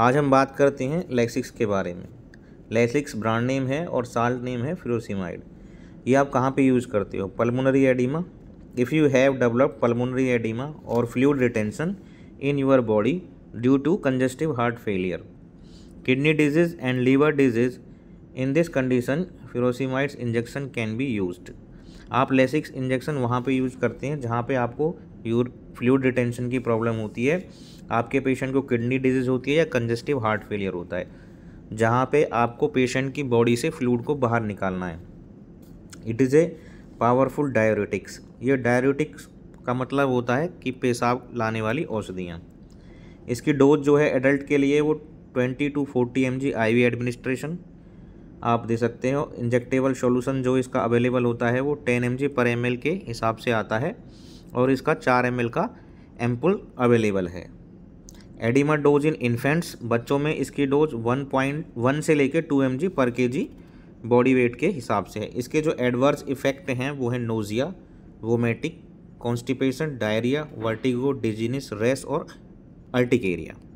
आज हम बात करते हैं लेसिक्स के बारे में लेसिक्स ब्रांड नेम है और साल नेम है फ्लोसिमाइड ये आप कहाँ पे यूज़ करते हो pulmonary oedema if you have developed pulmonary oedema और fluid retention in your body due to congestive heart failure kidney disease and liver disease in this condition furosemides injection can be use आप Lasix injection वहाँ पे use करते हैं जहाँ पे आपको your fluid retention की प्रॉब्लम होती है आपके पेशेंट को किडनी डिजीज़ होती है या कंजेस्टिव हार्ट फेलियर होता है जहाँ पे आपको पेशेंट की बॉडी से फ्लूड को बाहर निकालना है it is a powerful diuretics ये डायोरेटिक्स का मतलब होता है कि पेशाब लाने वाली औषधियाँ इसकी डोज जो है एडल्ट के लिए वो twenty to forty M G I administration आप दे सकते हो इंजेक्टेबल सॉल्यूशन जो इसका अवेलेबल होता है वो टेन एम पर एम के हिसाब से आता है और इसका चार एम का एम्पुल अवेलेबल है एडिमा डोज इन इन्फेंट्स बच्चों में इसकी डोज वन पॉइंट वन से लेकर टू एम पर के जी बॉडी वेट के हिसाब से है इसके जो एडवर्स इफ़ेक्ट हैं वो है nausea vomiting constipation diarrhoea vertigo dizziness rash और अल्टिकेरिया